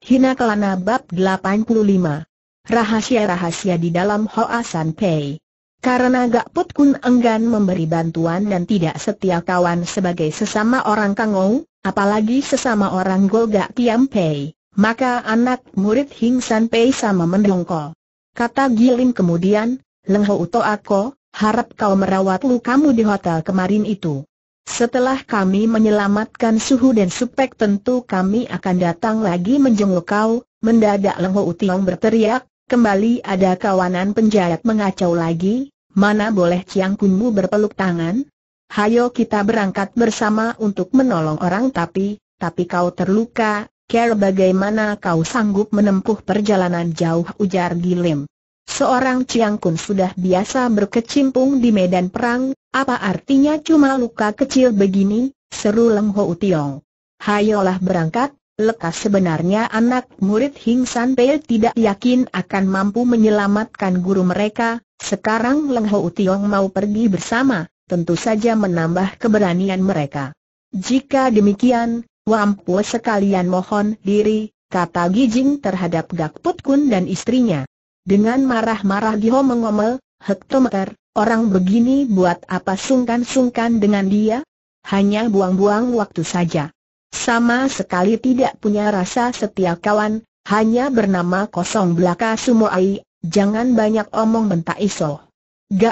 Hina Kelana Bab 85 Rahasia-rahasia di dalam Hoa San Pei Karena Gak Put Kun enggan memberi bantuan dan tidak setia kawan sebagai sesama orang Kangou, apalagi sesama orang Golga Tiam Pei, maka anak murid Hing San Pei sama mendongkol. Kata Giling kemudian, Leng Ho Uto Ako, harap kau merawat lukamu di hotel kemarin itu. Setelah kami menyelamatkan Suhu dan Supek tentu kami akan datang lagi menjenguk kau, mendadak Lengho Utiong berteriak, kembali ada kawanan penjahat mengacau lagi, mana boleh Ciang Kunmu berpeluk tangan? Hayo kita berangkat bersama untuk menolong orang tapi, tapi kau terluka, care bagaimana kau sanggup menempuh perjalanan jauh ujar Gilim. Seorang Chiang Kun sudah biasa berkecimpung di medan perang, apa artinya cuma luka kecil begini, seru Leng Ho Tiong. Hayolah berangkat, lekas sebenarnya anak murid Hing San Pei tidak yakin akan mampu menyelamatkan guru mereka, sekarang Leng Ho Tiong mau pergi bersama, tentu saja menambah keberanian mereka. Jika demikian, Wampu sekalian mohon diri, kata Gijing terhadap Gak Put Kun dan istrinya. Dengan marah-marah Giho mengomel, Hektometer, orang begini buat apa sungkan-sungkan dengan dia? Hanya buang-buang waktu saja. Sama sekali tidak punya rasa setia kawan, hanya bernama kosong belaka Sumoai, jangan banyak omong bentak iso.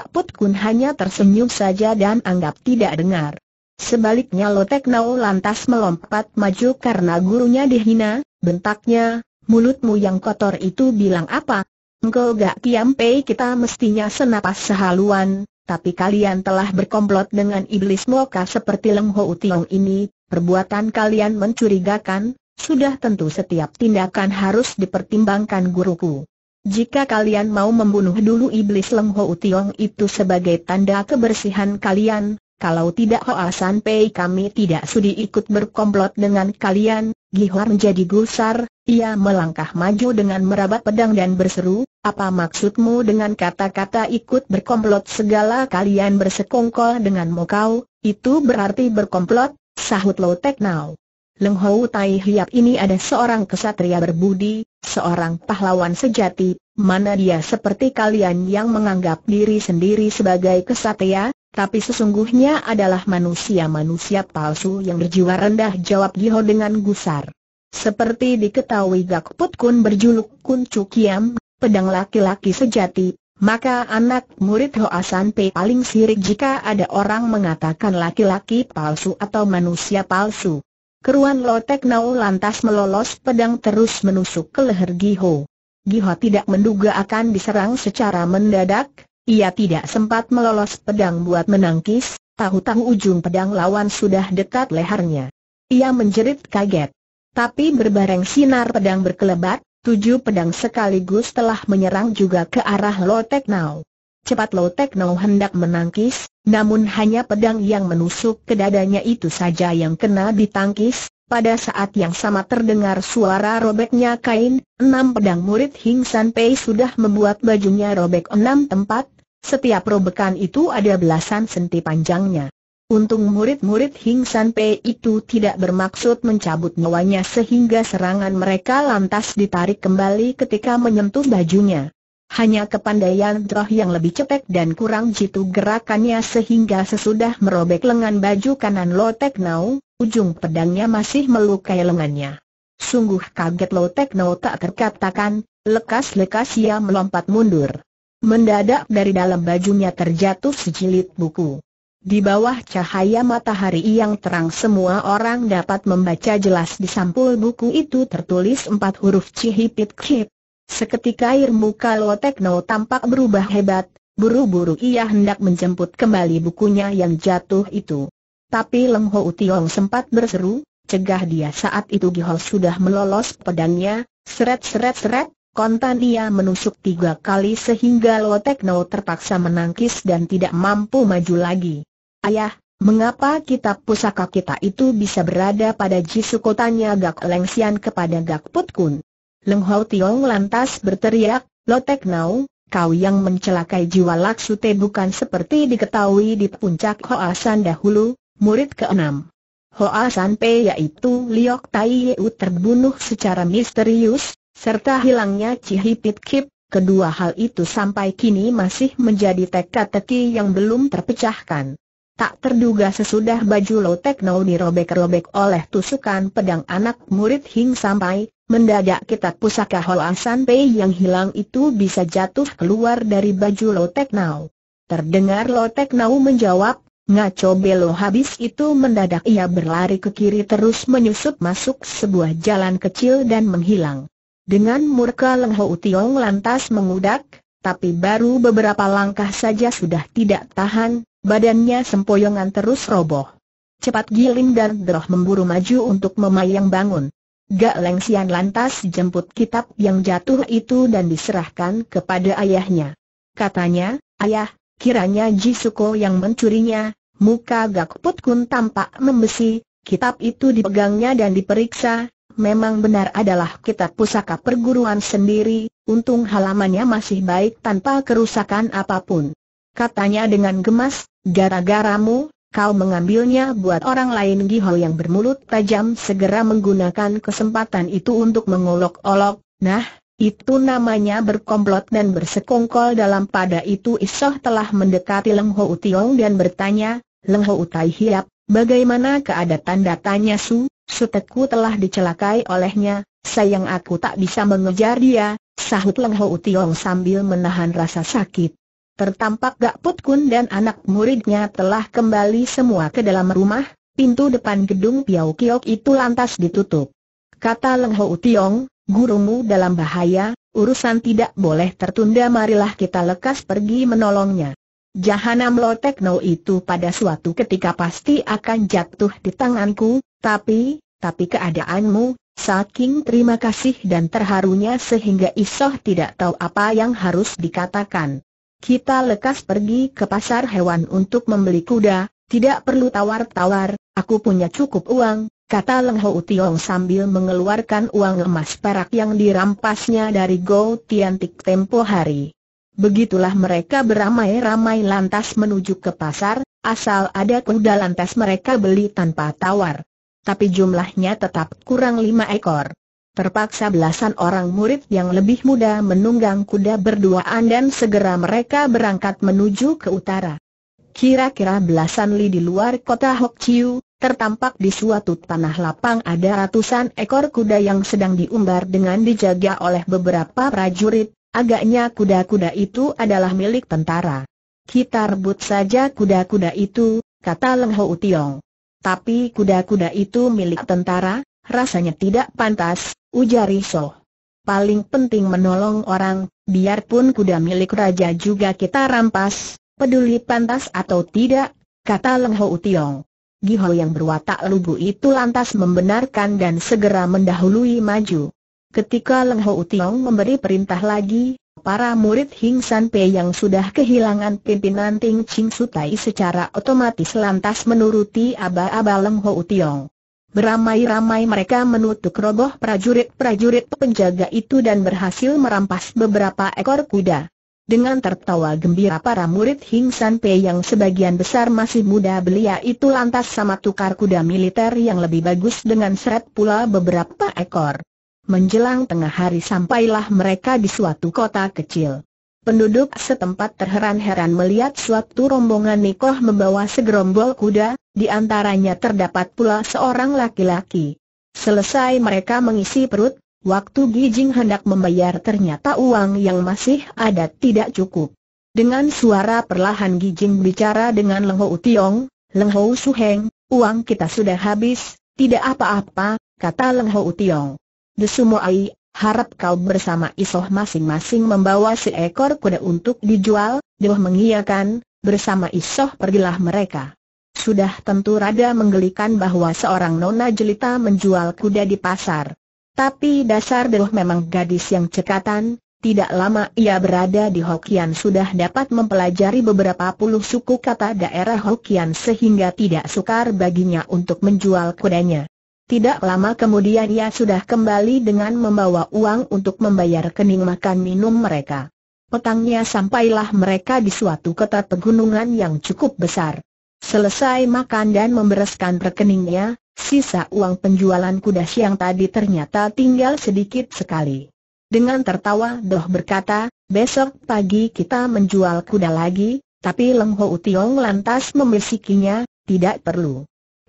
put Kun hanya tersenyum saja dan anggap tidak dengar. Sebaliknya Lotek Nau lantas melompat maju karena gurunya dihina, bentaknya, mulutmu yang kotor itu bilang apa, Engkau gak Pei, kita mestinya senapas sehaluan, tapi kalian telah berkomplot dengan iblis moka seperti Leng Ho Utiong ini, perbuatan kalian mencurigakan, sudah tentu setiap tindakan harus dipertimbangkan guruku. Jika kalian mau membunuh dulu iblis Leng Ho Utiong itu sebagai tanda kebersihan kalian, kalau tidak Hoa San Pei kami tidak sudi ikut berkomplot dengan kalian, Gihor menjadi gusar, ia melangkah maju dengan merabat pedang dan berseru, apa maksudmu dengan kata-kata ikut berkomplot segala kalian bersekongkol dengan mokau, itu berarti berkomplot, sahut Lo teknau. Nau. Leng Hou Tai Hiap ini ada seorang kesatria berbudi, seorang pahlawan sejati, mana dia seperti kalian yang menganggap diri sendiri sebagai kesatria, tapi sesungguhnya adalah manusia-manusia palsu yang berjiwa rendah jawab Giho dengan gusar. Seperti diketahui Gakput Kun berjuluk Kun Cukiam, pedang laki-laki sejati, maka anak murid Hoa San Pei paling sirik jika ada orang mengatakan laki-laki palsu atau manusia palsu. Keruan Lotek Nau lantas melolos pedang terus menusuk ke leher Giho. Giho tidak menduga akan diserang secara mendadak, ia tidak sempat melolos pedang buat menangkis, tahu-tahu ujung pedang lawan sudah dekat lehernya. Ia menjerit kaget tapi berbareng sinar pedang berkelebat, tujuh pedang sekaligus telah menyerang juga ke arah Lotek Nau. Cepat Lotek Nau hendak menangkis, namun hanya pedang yang menusuk ke dadanya itu saja yang kena ditangkis, pada saat yang sama terdengar suara robeknya kain, enam pedang murid Hing San Pei sudah membuat bajunya robek enam tempat, setiap robekan itu ada belasan senti panjangnya. Untung murid-murid Hing San Pei itu tidak bermaksud mencabut nyawanya sehingga serangan mereka lantas ditarik kembali ketika menyentuh bajunya. Hanya kepandaian Droh yang lebih cepat dan kurang jitu gerakannya sehingga sesudah merobek lengan baju kanan Lo Tek Nau, ujung pedangnya masih melukai lengannya. Sungguh kaget Lo Tek Nau tak terkatakan, lekas-lekas ia melompat mundur. Mendadak dari dalam bajunya terjatuh sejilid buku. Di bawah cahaya matahari yang terang semua orang dapat membaca jelas di sampul buku itu tertulis empat huruf Cihipit Kip. Seketika air muka Tekno tampak berubah hebat, buru-buru ia hendak menjemput kembali bukunya yang jatuh itu. Tapi Leng Ho Tiong sempat berseru, cegah dia saat itu Gihol sudah melolos pedangnya, seret-seret-seret, Kontan ia menusuk tiga kali sehingga Tekno terpaksa menangkis dan tidak mampu maju lagi. Ayah, mengapa kitab pusaka kita itu bisa berada pada Jisuko tanya Gak Lengsian kepada Gak Put Kun. Leng Hau Tiong lantas berteriak, lo Lotek Nau, kau yang mencelakai jiwa Laksute bukan seperti diketahui di puncak Hoa San dahulu, murid keenam. San Pe yaitu Liok Tai Yeu terbunuh secara misterius, serta hilangnya Cihipit Kip, kedua hal itu sampai kini masih menjadi teka-teki yang belum terpecahkan. Tak terduga sesudah baju Lotekno dirobek-robek oleh tusukan pedang anak murid Hing sampai, mendadak kitab pusaka Holasan Pei yang hilang itu bisa jatuh keluar dari baju Lotekno. Terdengar Lotekno menjawab, ngaco belo habis itu mendadak ia berlari ke kiri terus menyusup masuk sebuah jalan kecil dan menghilang. Dengan murka Leng Ho Tiong lantas mengudak, tapi baru beberapa langkah saja sudah tidak tahan, badannya sempoyongan terus roboh. Cepat Giling dan Droh memburu maju untuk memayang bangun. Gak Lengsian lantas jemput kitab yang jatuh itu dan diserahkan kepada ayahnya. Katanya, ayah, kiranya Jisuko yang mencurinya, muka Gak Put Kun tampak membesi, kitab itu dipegangnya dan diperiksa, memang benar adalah kitab pusaka perguruan sendiri, untung halamannya masih baik tanpa kerusakan apapun katanya dengan gemas, gara-garamu, kau mengambilnya buat orang lain Gihol yang bermulut tajam segera menggunakan kesempatan itu untuk mengolok-olok, nah, itu namanya berkomplot dan bersekongkol dalam pada itu Isoh telah mendekati Leng Ho Utiong dan bertanya, Leng Ho Tai Hiap, bagaimana keadaan datanya Su? Su, Suteku telah dicelakai olehnya, sayang aku tak bisa mengejar dia, sahut Leng Ho Utiong sambil menahan rasa sakit. Tertampak Gak Put Kun dan anak muridnya telah kembali semua ke dalam rumah, pintu depan gedung Piau Kiok itu lantas ditutup. Kata Leng Ho Tiong, gurumu dalam bahaya, urusan tidak boleh tertunda marilah kita lekas pergi menolongnya. Jahanam Lo Tekno itu pada suatu ketika pasti akan jatuh di tanganku, tapi, tapi keadaanmu, saking terima kasih dan terharunya sehingga Isoh tidak tahu apa yang harus dikatakan. Kita lekas pergi ke pasar hewan untuk membeli kuda, tidak perlu tawar-tawar, aku punya cukup uang, kata Leng Ho Tiong sambil mengeluarkan uang emas perak yang dirampasnya dari Go Tiantik tempo hari. Begitulah mereka beramai-ramai lantas menuju ke pasar, asal ada kuda lantas mereka beli tanpa tawar. Tapi jumlahnya tetap kurang lima ekor. Terpaksa belasan orang murid yang lebih muda menunggang kuda berduaan dan segera mereka berangkat menuju ke utara. Kira-kira belasan li di luar kota Hok Chiu, tertampak di suatu tanah lapang ada ratusan ekor kuda yang sedang diumbar dengan dijaga oleh beberapa prajurit, agaknya kuda-kuda itu adalah milik tentara. Kita rebut saja kuda-kuda itu, kata Leng Ho Tiong. Tapi kuda-kuda itu milik tentara, rasanya tidak pantas, ujar Iso. Paling penting menolong orang, biarpun kuda milik raja juga kita rampas, peduli pantas atau tidak, kata Leng Ho Tiong. Giho yang berwatak lugu itu lantas membenarkan dan segera mendahului maju. Ketika Leng Ho Tiong memberi perintah lagi, para murid Hing San Pei yang sudah kehilangan pimpinan Ting Ching Sutai secara otomatis lantas menuruti aba-aba Leng Ho Tiong. Beramai-ramai mereka menutup roboh prajurit-prajurit penjaga itu dan berhasil merampas beberapa ekor kuda. Dengan tertawa gembira para murid Hing San Pei yang sebagian besar masih muda belia itu lantas sama tukar kuda militer yang lebih bagus dengan seret pula beberapa ekor. Menjelang tengah hari sampailah mereka di suatu kota kecil. Penduduk setempat terheran-heran melihat suatu rombongan Nikoh membawa segerombol kuda, di antaranya terdapat pula seorang laki-laki. Selesai mereka mengisi perut, waktu Gijing hendak membayar ternyata uang yang masih ada tidak cukup. Dengan suara perlahan Gijing bicara dengan Leng Ho Tiong, Leng Ho Suheng, uang kita sudah habis, tidak apa-apa, kata Leng Ho Tiong. Desumo Ai, Harap kau bersama Isoh masing-masing membawa seekor kuda untuk dijual, Dewa mengiyakan, bersama Isoh pergilah mereka. Sudah tentu rada menggelikan bahwa seorang nona jelita menjual kuda di pasar. Tapi dasar Dewa memang gadis yang cekatan, tidak lama ia berada di Hokian sudah dapat mempelajari beberapa puluh suku kata daerah Hokian sehingga tidak sukar baginya untuk menjual kudanya. Tidak lama kemudian ia sudah kembali dengan membawa uang untuk membayar kening makan minum mereka. Petangnya sampailah mereka di suatu kota pegunungan yang cukup besar. Selesai makan dan membereskan rekeningnya, sisa uang penjualan kuda siang tadi ternyata tinggal sedikit sekali. Dengan tertawa Doh berkata, besok pagi kita menjual kuda lagi, tapi Leng Ho Tiong lantas memisikinya, tidak perlu.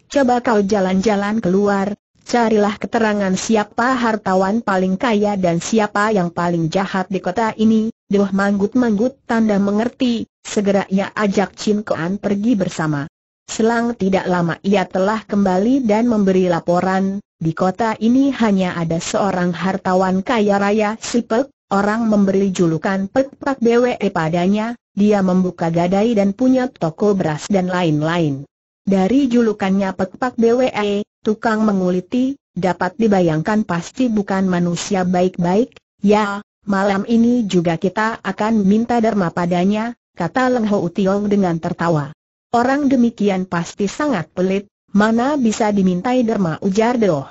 Coba kau jalan-jalan keluar, carilah keterangan siapa hartawan paling kaya dan siapa yang paling jahat di kota ini. Duh manggut-manggut tanda mengerti, segera ia ajak Chin Koan pergi bersama. Selang tidak lama ia telah kembali dan memberi laporan, di kota ini hanya ada seorang hartawan kaya raya si Pek, orang memberi julukan Pek Pak Bwe padanya, dia membuka gadai dan punya toko beras dan lain-lain. Dari julukannya Pekpak BWE, tukang menguliti, dapat dibayangkan pasti bukan manusia baik-baik, ya, malam ini juga kita akan minta derma padanya, kata Leng Ho Utiong dengan tertawa. Orang demikian pasti sangat pelit, mana bisa dimintai derma ujar Doh.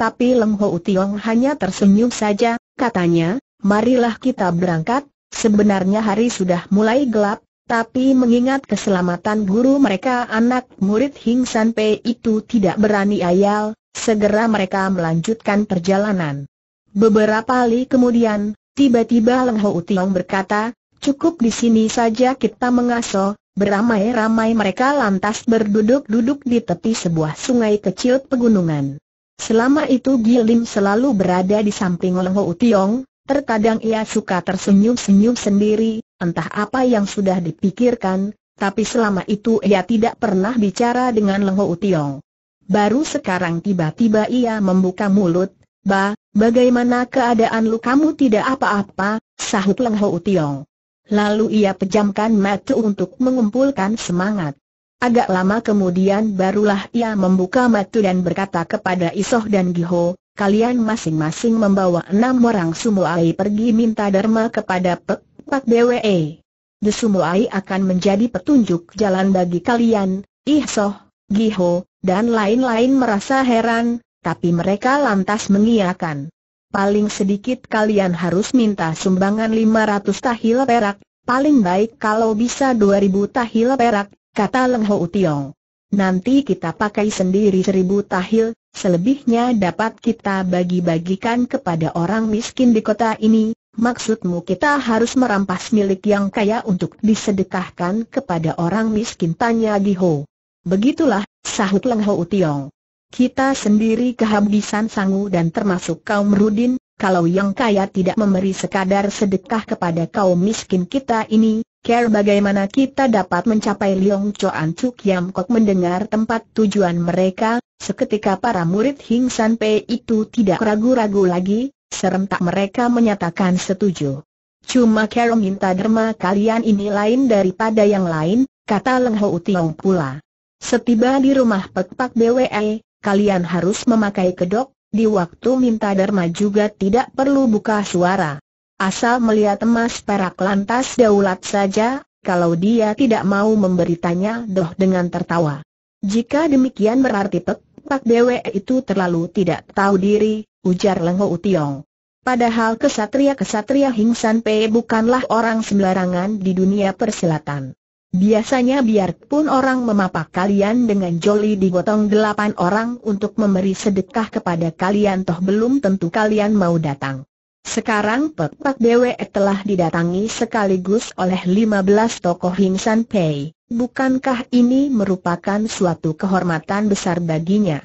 Tapi Leng Ho Utiong hanya tersenyum saja, katanya, marilah kita berangkat, sebenarnya hari sudah mulai gelap, tapi mengingat keselamatan guru mereka anak murid Hing San Pei itu tidak berani ayal, segera mereka melanjutkan perjalanan. Beberapa kali kemudian, tiba-tiba Leng Ho utiong berkata, cukup di sini saja kita mengaso, beramai-ramai mereka lantas berduduk-duduk di tepi sebuah sungai kecil pegunungan. Selama itu Gilim selalu berada di samping Leng Ho utiong. Terkadang ia suka tersenyum-senyum sendiri, entah apa yang sudah dipikirkan, tapi selama itu ia tidak pernah bicara dengan Lengho Utiong. Baru sekarang tiba-tiba ia membuka mulut, Ba, bagaimana keadaan lu kamu tidak apa-apa, sahut Lengho Utiong. Lalu ia pejamkan mata untuk mengumpulkan semangat. Agak lama kemudian barulah ia membuka mata dan berkata kepada Isoh dan Giho, kalian masing-masing membawa enam orang Sumuai pergi minta Dharma kepada Pek BWE. The Sumuai akan menjadi petunjuk jalan bagi kalian, Ihsoh, Giho, dan lain-lain merasa heran, tapi mereka lantas mengiakan. Paling sedikit kalian harus minta sumbangan 500 tahil perak, paling baik kalau bisa 2000 tahil perak, kata Leng Ho Tiong. Nanti kita pakai sendiri seribu tahil, selebihnya dapat kita bagi-bagikan kepada orang miskin di kota ini. Maksudmu kita harus merampas milik yang kaya untuk disedekahkan kepada orang miskin? Tanya Giho. Begitulah, sahut Leng Ho Tiong. Kita sendiri kehabisan sangu dan termasuk kaum Rudin, kalau yang kaya tidak memberi sekadar sedekah kepada kaum miskin kita ini, Care bagaimana kita dapat mencapai Liong Choan Chuk Yam Kok mendengar tempat tujuan mereka, seketika para murid Hing San Pei itu tidak ragu-ragu lagi, serentak mereka menyatakan setuju. Cuma Care minta derma kalian ini lain daripada yang lain, kata Leng Ho Tiong pula. Setiba di rumah Pek Pak BWE, kalian harus memakai kedok, di waktu minta derma juga tidak perlu buka suara. Asal melihat emas perak lantas daulat saja, kalau dia tidak mau memberitanya doh dengan tertawa. Jika demikian berarti Pek Pak Dewe itu terlalu tidak tahu diri, ujar Lengo Utiong. Padahal kesatria-kesatria Hingsan pe bukanlah orang sembarangan di dunia perselatan. Biasanya biarpun orang memapak kalian dengan joli digotong delapan orang untuk memberi sedekah kepada kalian toh belum tentu kalian mau datang. Sekarang Pek Pak Dewe telah didatangi sekaligus oleh 15 tokoh Hing San Pei. Bukankah ini merupakan suatu kehormatan besar baginya?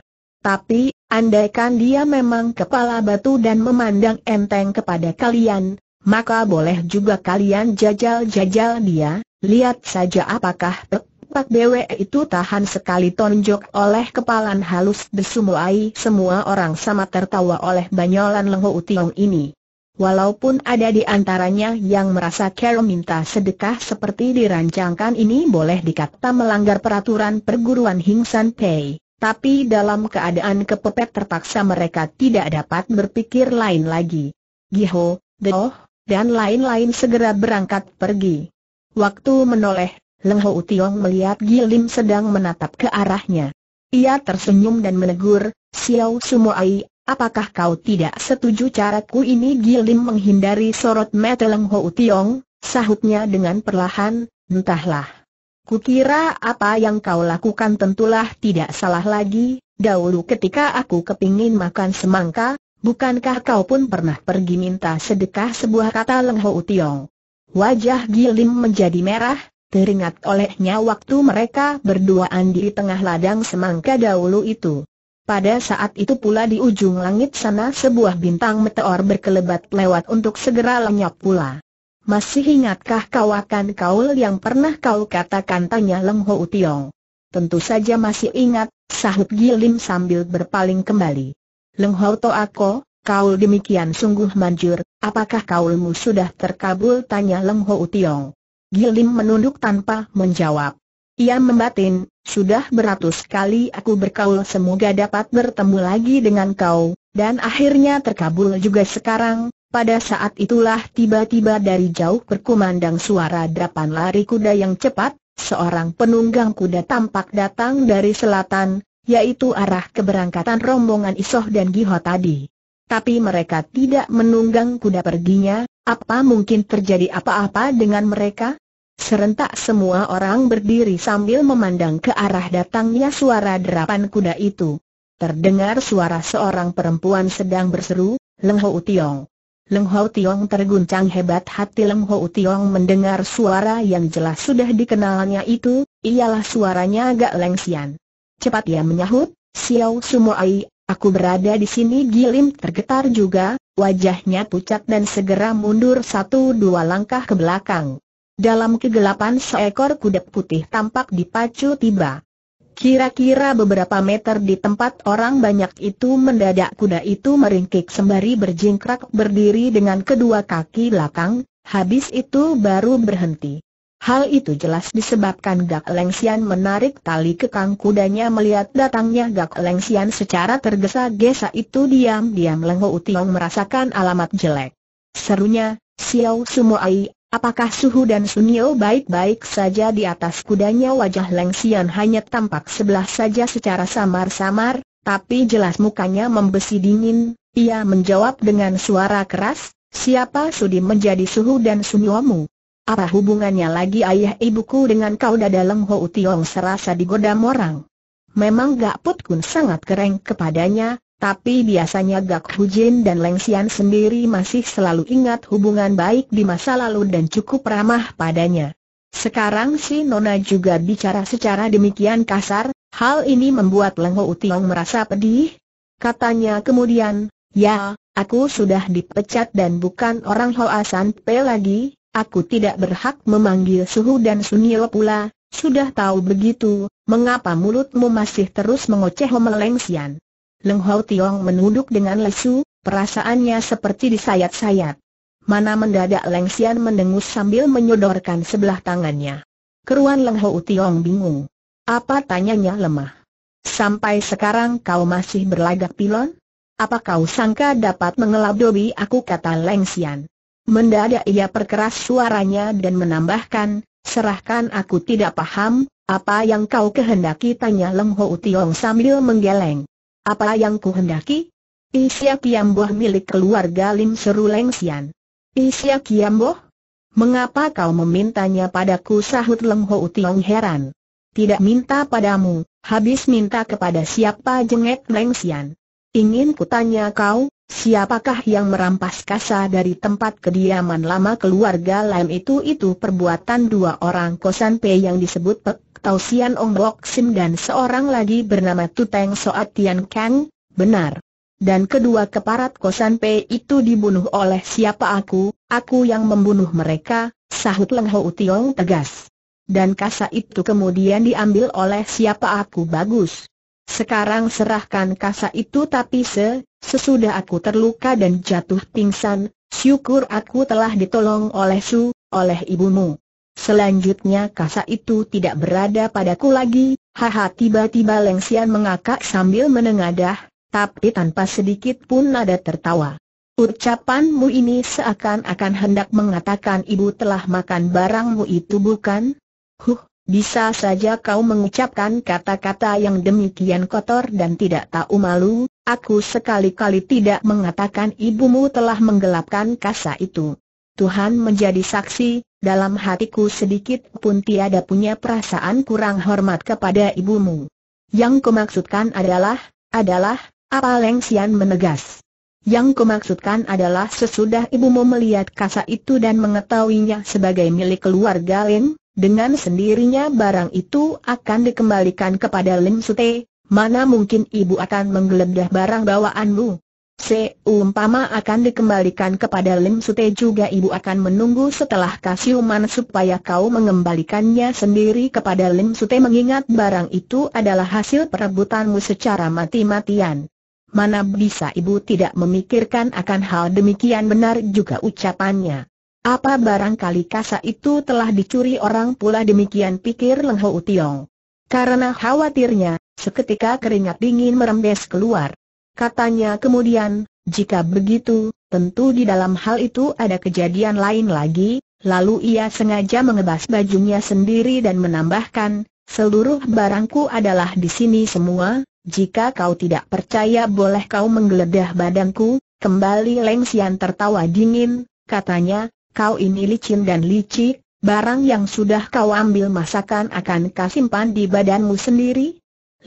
Tapi, andaikan dia memang kepala batu dan memandang enteng kepada kalian, maka boleh juga kalian jajal-jajal dia, lihat saja apakah Pek Pak Dewe itu tahan sekali tonjok oleh kepalan halus desumuai semua orang sama tertawa oleh banyolan Lengho Utiong ini. Walaupun ada di antaranya yang merasa Carol minta sedekah seperti dirancangkan ini boleh dikata melanggar peraturan perguruan Hingsan Pei, tapi dalam keadaan kepepet terpaksa mereka tidak dapat berpikir lain lagi. Giho, Deo, dan lain-lain segera berangkat pergi. Waktu menoleh, Leng Ho Utiong melihat Gilim sedang menatap ke arahnya. Ia tersenyum dan menegur, Xiao Sumoai, Apakah kau tidak setuju caraku ini Gilim menghindari sorot mata Leng Ho Tiong? Sahutnya dengan perlahan, entahlah. Kukira apa yang kau lakukan tentulah tidak salah lagi, dahulu ketika aku kepingin makan semangka, bukankah kau pun pernah pergi minta sedekah sebuah kata Leng Ho Tiong? Wajah Gilim menjadi merah, teringat olehnya waktu mereka berduaan di tengah ladang semangka dahulu itu. Pada saat itu pula di ujung langit sana sebuah bintang meteor berkelebat lewat untuk segera lenyap pula. Masih ingatkah kau akan kaul yang pernah kau katakan tanya Leng Ho Tiong? Tentu saja masih ingat, sahut Gilim sambil berpaling kembali. Leng Ho To Ako, kaul demikian sungguh manjur, apakah kaulmu sudah terkabul tanya Leng Ho Tiong? Gilim menunduk tanpa menjawab. Ia membatin, sudah beratus kali aku berkaul semoga dapat bertemu lagi dengan kau, dan akhirnya terkabul juga sekarang, pada saat itulah tiba-tiba dari jauh berkumandang suara dapan lari kuda yang cepat, seorang penunggang kuda tampak datang dari selatan, yaitu arah keberangkatan rombongan Isoh dan Giho tadi. Tapi mereka tidak menunggang kuda perginya, apa mungkin terjadi apa-apa dengan mereka? Serentak semua orang berdiri sambil memandang ke arah datangnya suara derapan kuda itu. Terdengar suara seorang perempuan sedang berseru, Leng Ho Tiong. Leng Ho Tiong terguncang hebat hati Leng Ho Tiong mendengar suara yang jelas sudah dikenalnya itu, ialah suaranya agak lengsian. Cepat ia menyahut, Xiao Sumoai, aku berada di sini Gilim tergetar juga, wajahnya pucat dan segera mundur satu dua langkah ke belakang. Dalam kegelapan seekor kuda putih tampak dipacu tiba. Kira-kira beberapa meter di tempat orang banyak itu mendadak kuda itu meringkik sembari berjingkrak berdiri dengan kedua kaki belakang, habis itu baru berhenti. Hal itu jelas disebabkan Gak Lengsian menarik tali kekang kudanya melihat datangnya Gak Lengsian secara tergesa-gesa itu diam-diam Lengho Utiong merasakan alamat jelek. Serunya, Xiao Sumoai, Apakah Suhu dan Sunio baik-baik saja di atas kudanya wajah Leng Xian hanya tampak sebelah saja secara samar-samar, tapi jelas mukanya membesi dingin, ia menjawab dengan suara keras, siapa sudi menjadi Suhu dan Suniomu? Apa hubungannya lagi ayah ibuku dengan kau dada Leng Ho Tiong serasa digodam orang? Memang Gak Put Kun sangat kering kepadanya, tapi biasanya Gak Hujin dan Leng Xian sendiri masih selalu ingat hubungan baik di masa lalu dan cukup ramah padanya. Sekarang si Nona juga bicara secara demikian kasar, hal ini membuat Leng Ho Tiong merasa pedih. Katanya kemudian, ya, aku sudah dipecat dan bukan orang Hoa San Pe lagi, aku tidak berhak memanggil Suhu dan Sunil pula, sudah tahu begitu, mengapa mulutmu masih terus mengoceh Leng Xian? Leng Hau Tiong menunduk dengan lesu, perasaannya seperti disayat-sayat. Mana mendadak Leng Xian mendengus sambil menyodorkan sebelah tangannya. Keruan Leng Hau Tiong bingung. Apa tanyanya lemah? Sampai sekarang kau masih berlagak pilon? Apa kau sangka dapat dobi aku kata Leng Xian? Mendadak ia perkeras suaranya dan menambahkan, serahkan aku tidak paham, apa yang kau kehendaki tanya Leng Hau Tiong sambil menggeleng. Apa yang ku hendaki? Isya Kiamboh milik keluarga Lim Seru Lengsian. Isya Kiamboh? Mengapa kau memintanya padaku sahut Leng Ho Tiong heran. Tidak minta padamu, habis minta kepada siapa jengek Lengsian. Ingin kutanya kau, siapakah yang merampas kasa dari tempat kediaman lama keluarga lain itu itu perbuatan dua orang kosan P yang disebut Pek Tausian Ong Bok Sim dan seorang lagi bernama Tuteng Soat Tian Kang, benar. Dan kedua keparat kosan P itu dibunuh oleh siapa aku, aku yang membunuh mereka, sahut Leng Ho Utiong tegas. Dan kasa itu kemudian diambil oleh siapa aku bagus. Sekarang serahkan kasa itu tapi se, sesudah aku terluka dan jatuh pingsan, syukur aku telah ditolong oleh Su, oleh ibumu. Selanjutnya kasa itu tidak berada padaku lagi, haha tiba-tiba Lengsian mengakak sambil menengadah, tapi tanpa sedikit pun nada tertawa. Ucapanmu ini seakan-akan hendak mengatakan ibu telah makan barangmu itu bukan? Huh, bisa saja kau mengucapkan kata-kata yang demikian kotor dan tidak tahu malu, aku sekali-kali tidak mengatakan ibumu telah menggelapkan kasa itu. Tuhan menjadi saksi, dalam hatiku sedikit pun tiada punya perasaan kurang hormat kepada ibumu. Yang kumaksudkan adalah, adalah, apa Leng Xian menegas. Yang kumaksudkan adalah sesudah ibumu melihat kasa itu dan mengetahuinya sebagai milik keluarga Leng, dengan sendirinya barang itu akan dikembalikan kepada Lim Sute, mana mungkin ibu akan menggeledah barang bawaanmu. Seumpama akan dikembalikan kepada Lim Sute juga ibu akan menunggu setelah kasiuman supaya kau mengembalikannya sendiri kepada Lim Sute mengingat barang itu adalah hasil perebutanmu secara mati-matian. Mana bisa ibu tidak memikirkan akan hal demikian benar juga ucapannya. Apa barangkali kasa itu telah dicuri orang pula demikian pikir Leng Ho Tiong. Karena khawatirnya, seketika keringat dingin merembes keluar. Katanya kemudian, jika begitu, tentu di dalam hal itu ada kejadian lain lagi, lalu ia sengaja mengebas bajunya sendiri dan menambahkan, seluruh barangku adalah di sini semua, jika kau tidak percaya boleh kau menggeledah badanku, kembali Leng Xian tertawa dingin, katanya, kau ini licin dan licik, barang yang sudah kau ambil masakan akan kau simpan di badanmu sendiri?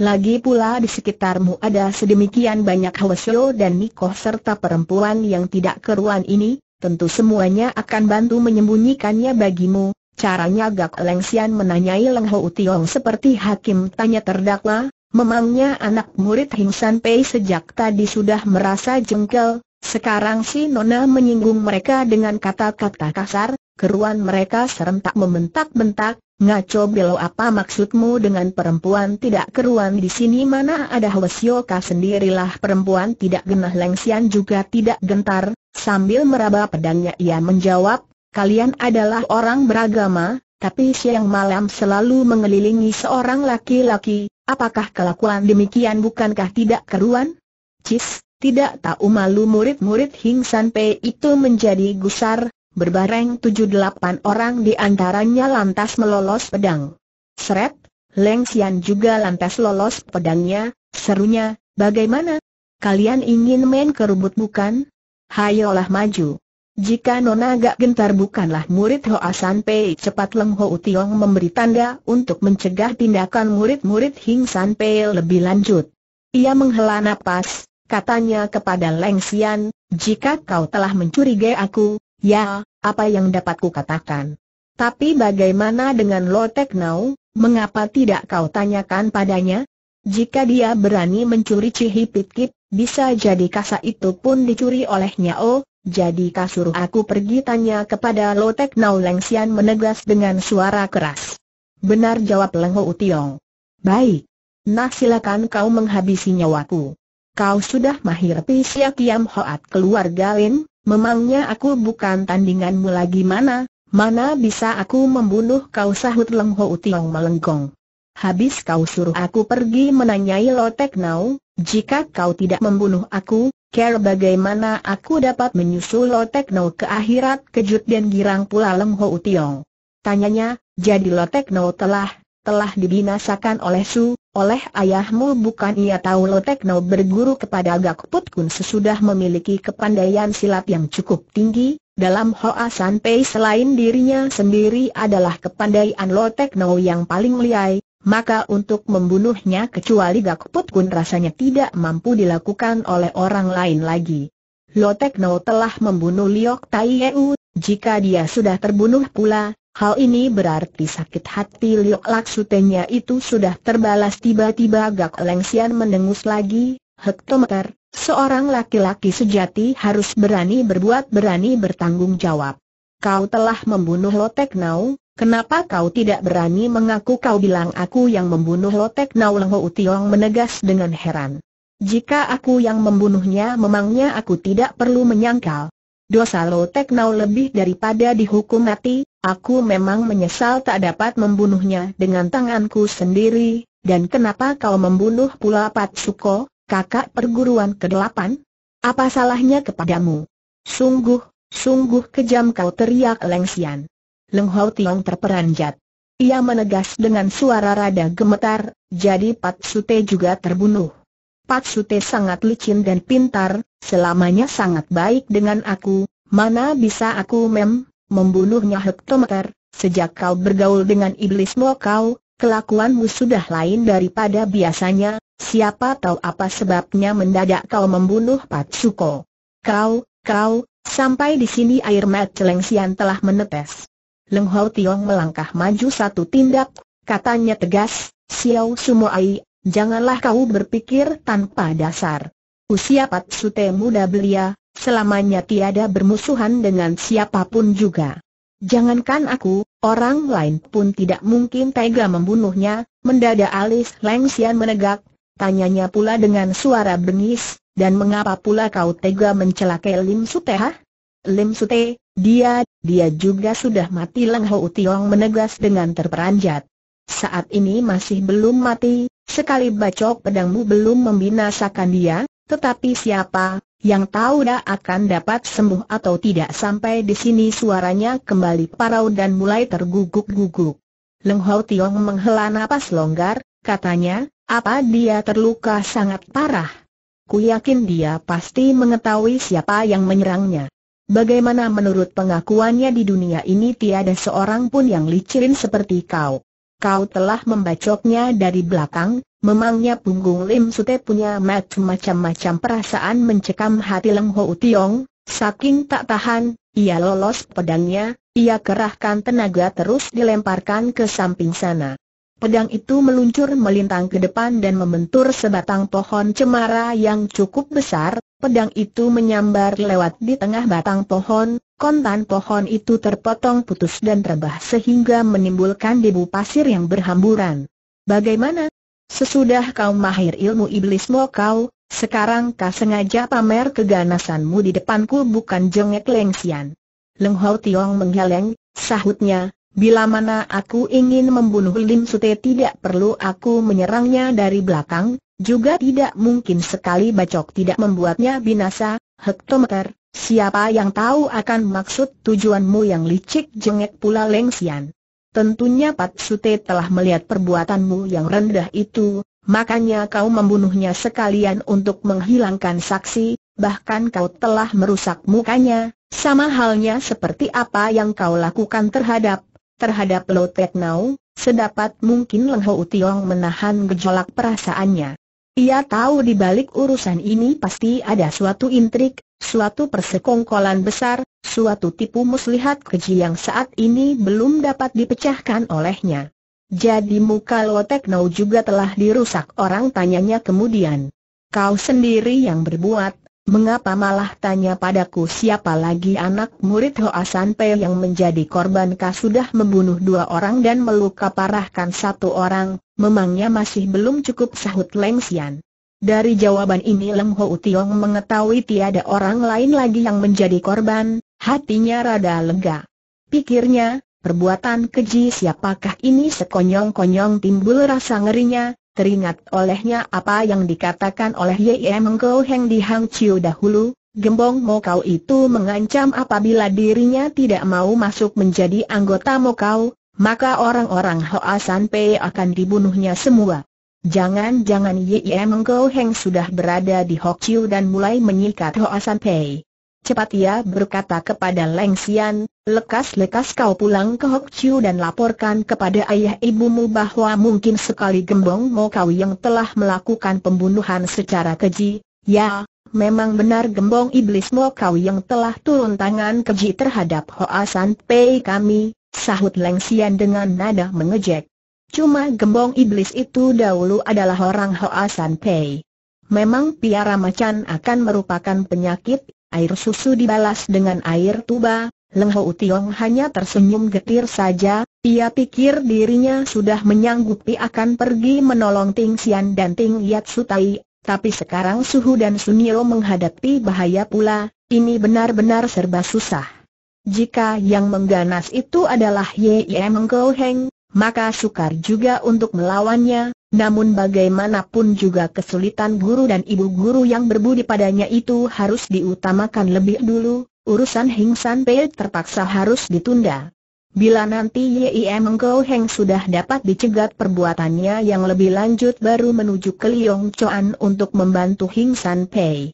Lagi pula di sekitarmu ada sedemikian banyak Hwasyo dan Nikoh serta perempuan yang tidak keruan ini, tentu semuanya akan bantu menyembunyikannya bagimu. Caranya Gak Leng Sian menanyai Leng Ho Utiong seperti hakim tanya terdakwa, memangnya anak murid Hing San Pei sejak tadi sudah merasa jengkel, sekarang si Nona menyinggung mereka dengan kata-kata kasar, keruan mereka serentak membentak-bentak, ngaco belo apa maksudmu dengan perempuan tidak keruan di sini mana ada Hwasyoka sendirilah perempuan tidak genah Lengsian juga tidak gentar, sambil meraba pedangnya ia menjawab, kalian adalah orang beragama, tapi siang malam selalu mengelilingi seorang laki-laki, apakah kelakuan demikian bukankah tidak keruan? Cis, tidak tahu malu murid-murid Hing San Pei itu menjadi gusar, berbareng tujuh delapan orang di antaranya lantas melolos pedang. Seret, Leng Xian juga lantas lolos pedangnya, serunya, bagaimana? Kalian ingin main kerubut bukan? Hayolah maju. Jika Nona gak gentar bukanlah murid Hoa San Pei cepat Leng Ho Tiong memberi tanda untuk mencegah tindakan murid-murid Hing San Pei lebih lanjut. Ia menghela napas, katanya kepada Leng Xian, jika kau telah mencurigai aku, ya, apa yang dapat ku katakan? Tapi bagaimana dengan Lo Tek Nau, mengapa tidak kau tanyakan padanya? Jika dia berani mencuri Cihi Pit Kip, bisa jadi kasa itu pun dicuri olehnya oh, jadi kasur aku pergi tanya kepada Lo Tek Nau Leng Xian menegas dengan suara keras. Benar jawab Leng Ho Tiong. Baik. Nah silakan kau menghabisi nyawaku kau sudah mahir Pisia Kiam Hoat keluarga Lin, memangnya aku bukan tandinganmu lagi mana, mana bisa aku membunuh kau sahut Leng Ho utiong Melengkong. Habis kau suruh aku pergi menanyai Lotek Nau, jika kau tidak membunuh aku, care bagaimana aku dapat menyusul Lotek Nau ke akhirat kejut dan girang pula Leng Ho utiong. Tanyanya, jadi Lotek Nau telah, telah dibinasakan oleh Su, oleh ayahmu bukan ia tahu Lo Tekno berguru kepada Gak Put Kun sesudah memiliki kepandaian silat yang cukup tinggi, dalam Hoa San Pei selain dirinya sendiri adalah kepandaian Lo Tekno yang paling liai, maka untuk membunuhnya kecuali Gak Put Kun rasanya tidak mampu dilakukan oleh orang lain lagi. Lo Tekno telah membunuh Liok Tai Yeu, jika dia sudah terbunuh pula, Hal ini berarti sakit hati Liok Laksutenya itu sudah terbalas tiba-tiba Gak Lengsian mendengus lagi, hektometer, seorang laki-laki sejati harus berani berbuat berani bertanggung jawab. Kau telah membunuh Lotek Nau, kenapa kau tidak berani mengaku kau bilang aku yang membunuh Lotek Nau Lengho Utiong menegas dengan heran. Jika aku yang membunuhnya memangnya aku tidak perlu menyangkal. Dosa Lotek Nau lebih daripada dihukum mati, Aku memang menyesal tak dapat membunuhnya dengan tanganku sendiri, dan kenapa kau membunuh pula Pat Suko, kakak perguruan ke-8? Apa salahnya kepadamu? Sungguh, sungguh kejam kau teriak Lengsian. Leng Hau Tiong terperanjat. Ia menegas dengan suara rada gemetar, jadi Pat Sute juga terbunuh. Pat Sute sangat licin dan pintar, selamanya sangat baik dengan aku, mana bisa aku mem membunuhnya hektometer, sejak kau bergaul dengan iblismu kau, kelakuanmu sudah lain daripada biasanya, siapa tahu apa sebabnya mendadak kau membunuh Suko. Kau, kau, sampai di sini air mata Leng telah menetes. Leng Hau Tiong melangkah maju satu tindak, katanya tegas, Xiao Sumo Ai, janganlah kau berpikir tanpa dasar. Usia Patsute muda belia, Selamanya tiada bermusuhan dengan siapapun juga. Jangankan aku, orang lain pun tidak mungkin tega membunuhnya, mendadak alis Leng Xian menegak, tanyanya pula dengan suara bengis, dan mengapa pula kau tega mencelakai Lim ha? Lim Sute, dia, dia juga sudah mati Leng Ho Tiong menegas dengan terperanjat. Saat ini masih belum mati, sekali bacok pedangmu belum membinasakan dia, tetapi siapa, yang tahu dah akan dapat sembuh atau tidak sampai di sini suaranya kembali parau dan mulai terguguk-guguk. Leng Hau Tiong menghela nafas longgar, katanya, apa dia terluka sangat parah? Ku yakin dia pasti mengetahui siapa yang menyerangnya. Bagaimana menurut pengakuannya di dunia ini tiada seorang pun yang licin seperti kau kau telah membacoknya dari belakang, memangnya punggung Lim Sute punya macam-macam perasaan mencekam hati Leng Ho Tiong, saking tak tahan, ia lolos pedangnya, ia kerahkan tenaga terus dilemparkan ke samping sana. Pedang itu meluncur melintang ke depan dan membentur sebatang pohon cemara yang cukup besar, pedang itu menyambar lewat di tengah batang pohon, Kontan pohon itu terpotong putus dan terbah sehingga menimbulkan debu pasir yang berhamburan. Bagaimana? Sesudah kau mahir ilmu iblismu kau, sekarang kau sengaja pamer keganasanmu di depanku bukan jengek lengsian. Leng Hau Tiong menggeleng, sahutnya, bila mana aku ingin membunuh Lim Sute tidak perlu aku menyerangnya dari belakang, juga tidak mungkin sekali bacok tidak membuatnya binasa, hektometer, Siapa yang tahu akan maksud tujuanmu yang licik jengek pula Leng Xian. Tentunya Pat Sute telah melihat perbuatanmu yang rendah itu, makanya kau membunuhnya sekalian untuk menghilangkan saksi, bahkan kau telah merusak mukanya, sama halnya seperti apa yang kau lakukan terhadap, terhadap Lo Tek Nau, sedapat mungkin Leng Ho Tiong menahan gejolak perasaannya. Ia tahu di balik urusan ini pasti ada suatu intrik, suatu persekongkolan besar, suatu tipu muslihat keji yang saat ini belum dapat dipecahkan olehnya. Jadi muka lo Lotekno juga telah dirusak orang tanyanya kemudian. Kau sendiri yang berbuat, mengapa malah tanya padaku siapa lagi anak murid Hoasan Pe yang menjadi korban kau sudah membunuh dua orang dan meluka parahkan satu orang, memangnya masih belum cukup sahut Leng Xian. Dari jawaban ini Lem Ho Tiong mengetahui tiada orang lain lagi yang menjadi korban, hatinya rada lega. Pikirnya, perbuatan keji siapakah ini sekonyong-konyong timbul rasa ngerinya, teringat olehnya apa yang dikatakan oleh Ye Mengko Heng di Hang Chiu dahulu, gembong Mokau itu mengancam apabila dirinya tidak mau masuk menjadi anggota Mokau, maka orang-orang Hoa San Pei akan dibunuhnya semua. Jangan-jangan Yim Engkau Heng sudah berada di Hok Chiu dan mulai menyikat Hoa San Pei. Cepat ia berkata kepada Leng Xian, lekas-lekas kau pulang ke Hok Chiu dan laporkan kepada ayah ibumu bahwa mungkin sekali gembong Mo kau yang telah melakukan pembunuhan secara keji. Ya, memang benar gembong iblis Mo kau yang telah turun tangan keji terhadap Hoa San Pei kami, sahut Leng Xian dengan nada mengejek. Cuma gembong iblis itu dahulu adalah orang Hoa San Pei. Memang piara macan akan merupakan penyakit, air susu dibalas dengan air tuba, Leng Ho Tiong hanya tersenyum getir saja, ia pikir dirinya sudah menyanggupi akan pergi menolong Ting Xian dan Ting Yat Sutai, tapi sekarang Suhu dan Sunio menghadapi bahaya pula, ini benar-benar serba susah. Jika yang mengganas itu adalah Ye Ye Mengko maka sukar juga untuk melawannya, namun bagaimanapun juga kesulitan guru dan ibu guru yang berbudi padanya itu harus diutamakan lebih dulu, urusan Hing San Pei terpaksa harus ditunda. Bila nanti Yim Gou Heng sudah dapat dicegat perbuatannya yang lebih lanjut baru menuju ke Liong Chuan untuk membantu Hing San Pei.